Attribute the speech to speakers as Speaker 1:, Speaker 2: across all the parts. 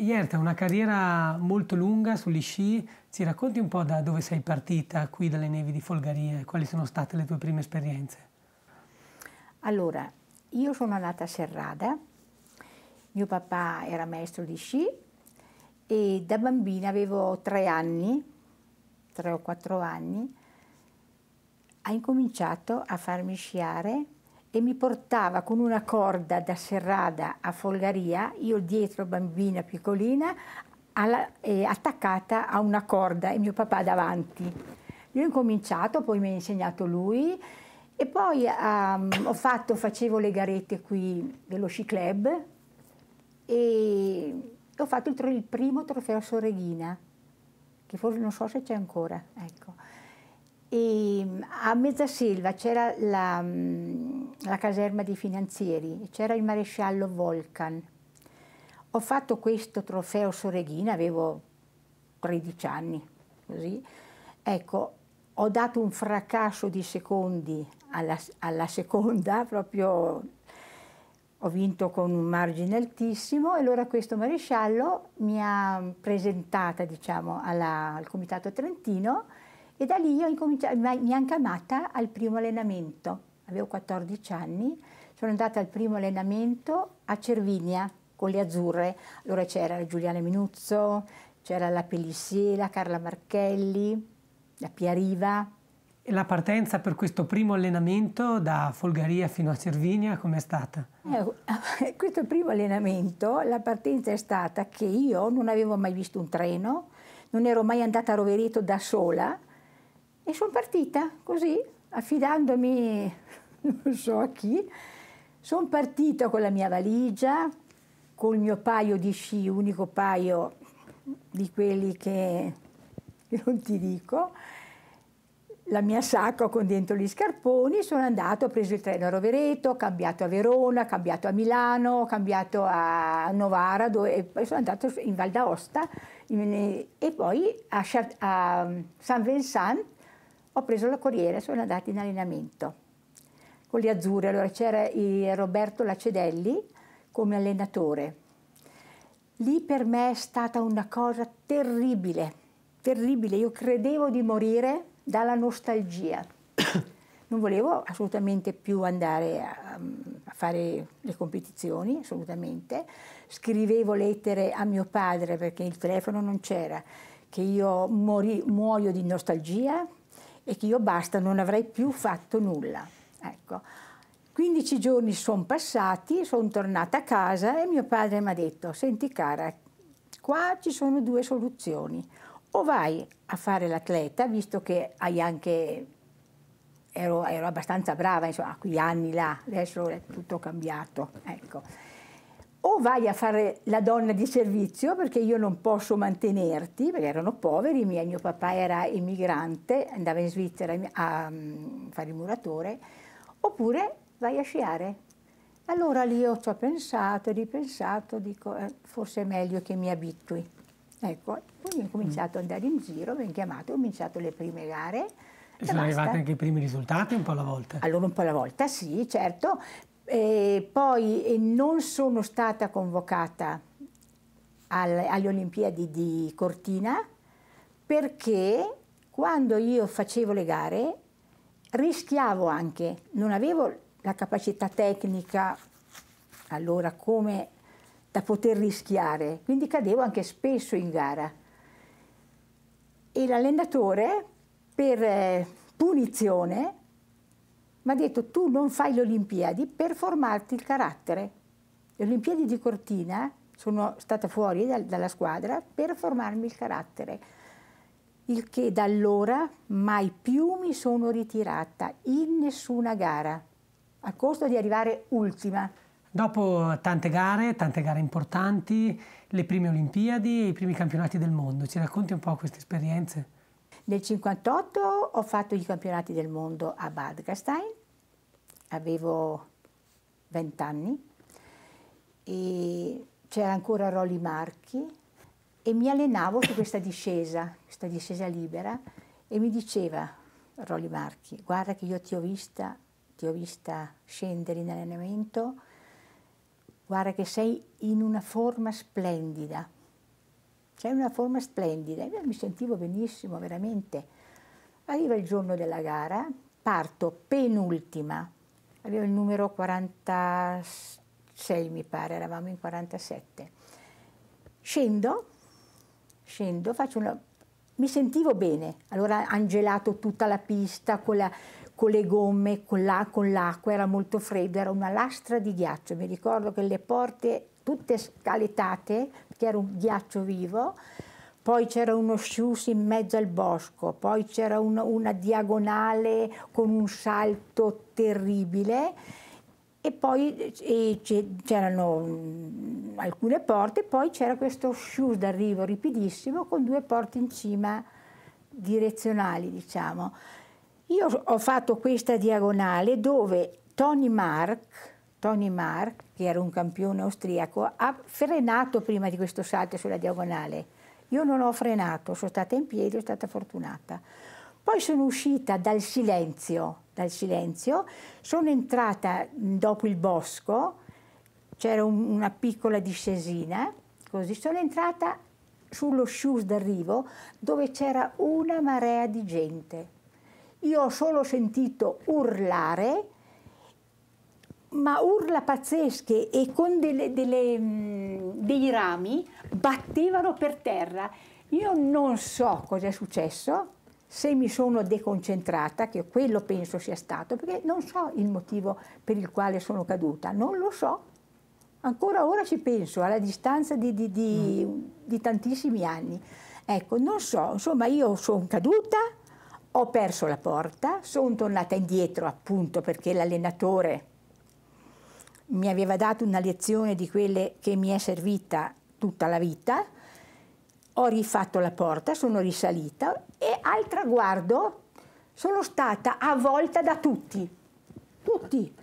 Speaker 1: Ierta, una carriera molto lunga sugli sci, ci racconti un po' da dove sei partita qui dalle nevi di Folgaria e quali sono state le tue prime esperienze? Allora, io sono nata a Serrada, mio papà era maestro di sci e da bambina avevo tre anni, tre o quattro anni, ha incominciato a farmi sciare e mi portava con una corda da Serrada a Folgaria, io dietro bambina piccolina, alla, eh, attaccata a una corda e mio papà davanti. Io ho incominciato, poi mi ha insegnato lui e poi um, ho fatto, facevo le garette qui dello sci club e ho fatto il, il primo trofeo Soreghina, che forse non so se c'è ancora, ecco. E ehm, a Mezzaselva c'era la mm, la caserma dei finanzieri, c'era il maresciallo Volcan. Ho fatto questo trofeo Soreghina, avevo 13 anni, così. Ecco, ho dato un fracasso di secondi alla, alla seconda, proprio ho vinto con un margine altissimo e allora questo maresciallo mi ha presentata diciamo, alla, al comitato trentino e da lì ho mi ha incamata al primo allenamento avevo 14 anni, sono andata al primo allenamento a Cervinia con le azzurre. Allora c'era Giuliana Minuzzo, c'era la la Carla Marchelli, la Piariva. E la partenza per questo primo allenamento da Folgaria fino a Cervinia com'è stata? Eh, questo primo allenamento, la partenza è stata che io non avevo mai visto un treno, non ero mai andata a Rovereto da sola e sono partita così, affidandomi non so a chi, sono partita con la mia valigia, col mio paio di sci, unico paio di quelli che, che non ti dico, la mia sacca con dentro gli scarponi, sono andato, ho preso il treno a Rovereto, ho cambiato a Verona, ho cambiato a Milano, ho cambiato a Novara, dove, poi sono andato in Val d'Aosta in, e poi a, a mm, San Vincent, ho preso la corriera e sono andata in allenamento con gli azzurri. Allora c'era Roberto Lacedelli come allenatore. Lì per me è stata una cosa terribile, terribile. Io credevo di morire dalla nostalgia. Non volevo assolutamente più andare a, a fare le competizioni, assolutamente. Scrivevo lettere a mio padre perché il telefono non c'era, che io mori, muoio di nostalgia, e che io basta, non avrei più fatto nulla. Ecco. 15 giorni sono passati, sono tornata a casa e mio padre mi ha detto, senti cara, qua ci sono due soluzioni, o vai a fare l'atleta, visto che hai anche Ero, ero, abbastanza brava, insomma, qui anni là, adesso è tutto cambiato. Ecco o vai a fare la donna di servizio perché io non posso mantenerti, perché erano poveri, mia, mio papà era immigrante, andava in Svizzera a mm, fare il muratore, oppure vai a sciare. Allora lì io ci ho pensato e ripensato, dico eh, forse è meglio che mi abitui. Ecco, poi ho cominciato ad andare in giro, mi hanno chiamato, ho cominciato le prime gare,
Speaker 2: e sono arrivati anche
Speaker 1: i primi risultati un po' alla volta? Allora un po' alla volta sì, certo, e poi non sono stata convocata al, alle Olimpiadi di Cortina perché quando io facevo le gare rischiavo anche, non avevo la capacità tecnica allora come da poter rischiare, quindi cadevo anche spesso in gara. E l'allenatore per eh, punizione mi ha detto tu non fai le Olimpiadi per formarti il carattere. Le Olimpiadi di Cortina sono stata fuori da, dalla squadra per formarmi il carattere, il che da allora mai più mi sono ritirata in nessuna gara, a costo di arrivare ultima. Dopo tante gare, tante gare importanti, le prime Olimpiadi, i primi campionati del mondo, ci racconti un po' queste esperienze? Nel 1958 ho fatto i campionati del mondo a Badgastein, avevo 20 anni e c'era ancora Rolly Marchi e mi allenavo su questa discesa, questa discesa libera e mi diceva Rolly Marchi, guarda che io ti ho vista, ti ho vista scendere in allenamento, guarda che sei in una forma splendida c'è una forma splendida, io mi sentivo benissimo veramente. Arriva il giorno della gara, parto penultima, avevo il numero 46 mi pare, eravamo in 47. Scendo, scendo, faccio una... mi sentivo bene, allora angelato tutta la pista con, la, con le gomme, con l'acqua, era molto freddo, era una lastra di ghiaccio, mi ricordo che le porte tutte scaletate, perché era un ghiaccio vivo, poi c'era uno scius in mezzo al bosco, poi c'era un, una diagonale con un salto terribile e poi c'erano mm, alcune porte, poi c'era questo scius d'arrivo ripidissimo con due porte in cima direzionali, diciamo. Io ho fatto questa diagonale dove Tony Mark, Tony Mark, che era un campione austriaco, ha frenato prima di questo salto sulla diagonale. Io non ho frenato, sono stata in piedi, sono stata fortunata. Poi sono uscita dal silenzio, dal silenzio sono entrata dopo il bosco, c'era un, una piccola discesina, così sono entrata sullo shoes d'arrivo dove c'era una marea di gente. Io ho solo sentito urlare ma urla pazzesche e con delle, delle, dei rami battevano per terra. Io non so cosa è successo, se mi sono deconcentrata, che quello penso sia stato, perché non so il motivo per il quale sono caduta, non lo so. Ancora ora ci penso, alla distanza di, di, di, mm. di tantissimi anni. Ecco, non so, insomma io sono caduta, ho perso la porta, sono tornata indietro appunto perché l'allenatore mi aveva dato una lezione di quelle che mi è servita tutta la vita, ho rifatto la porta, sono risalita e al traguardo sono stata avvolta da tutti, tutti,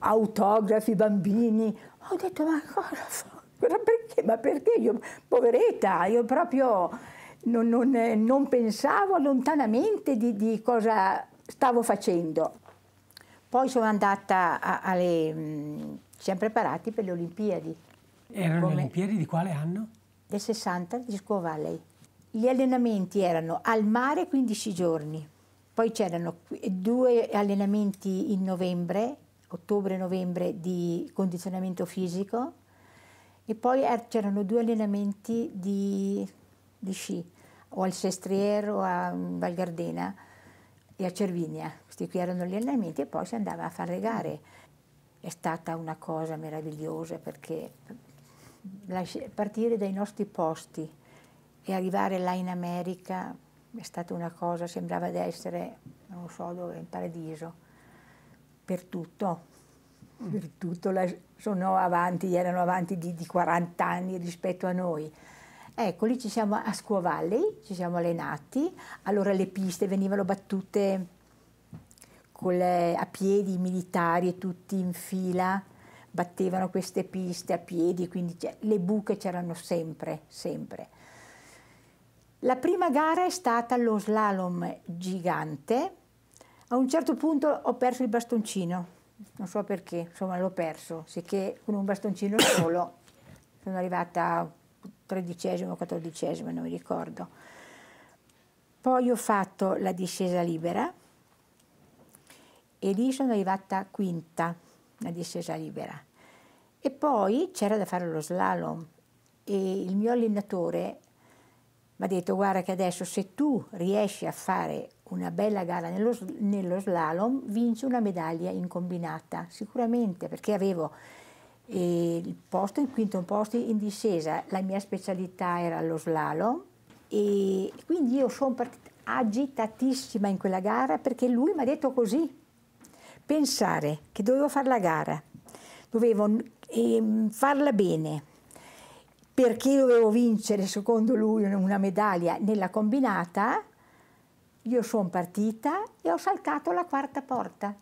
Speaker 1: autografi, bambini. Ho detto ma cosa ma perché? Ma perché io, poveretta, io proprio non, non, non pensavo lontanamente di, di cosa stavo facendo. Poi sono andata a, alle... Mh, ci siamo preparati per le Olimpiadi. Erano Come... le Olimpiadi di quale anno? Del 60 di Squaw Valley. Gli allenamenti erano al mare 15 giorni, poi c'erano due allenamenti in novembre, ottobre-novembre di condizionamento fisico e poi er, c'erano due allenamenti di, di sci, o al Sestriero o a Val Gardena e a Cervinia, eh. questi qui erano gli allenamenti e poi si andava a fare le gare. È stata una cosa meravigliosa perché partire dai nostri posti e arrivare là in America è stata una cosa, sembrava di essere, non so dove, in paradiso, per tutto. Per tutto sono avanti, erano avanti di, di 40 anni rispetto a noi. Ecco, lì ci siamo a Scuovalli, ci siamo allenati, allora le piste venivano battute le, a piedi, i militari e tutti in fila, battevano queste piste a piedi, quindi le buche c'erano sempre, sempre. La prima gara è stata lo slalom gigante, a un certo punto ho perso il bastoncino, non so perché, insomma l'ho perso, sicché con un bastoncino solo sono arrivata tredicesimo, quattordicesimo, non mi ricordo. Poi ho fatto la discesa libera e lì sono arrivata quinta, la discesa libera. E poi c'era da fare lo slalom e il mio allenatore mi ha detto guarda che adesso se tu riesci a fare una bella gara nello, nello slalom vinci una medaglia in combinata, sicuramente perché avevo e il posto in quinto posto in discesa, la mia specialità era lo slalom e quindi io sono partita agitatissima in quella gara perché lui mi ha detto così, pensare che dovevo fare la gara, dovevo eh, farla bene perché dovevo vincere secondo lui una medaglia nella combinata, io sono partita e ho saltato la quarta porta.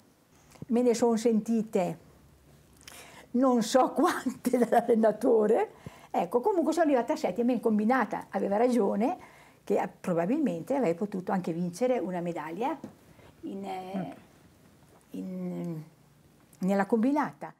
Speaker 1: Me ne sono sentite non so quante dall'allenatore. Ecco, comunque sono arrivata a 7 settima in combinata, aveva ragione che eh, probabilmente avrei potuto anche vincere una medaglia in, eh, mm. in, nella combinata.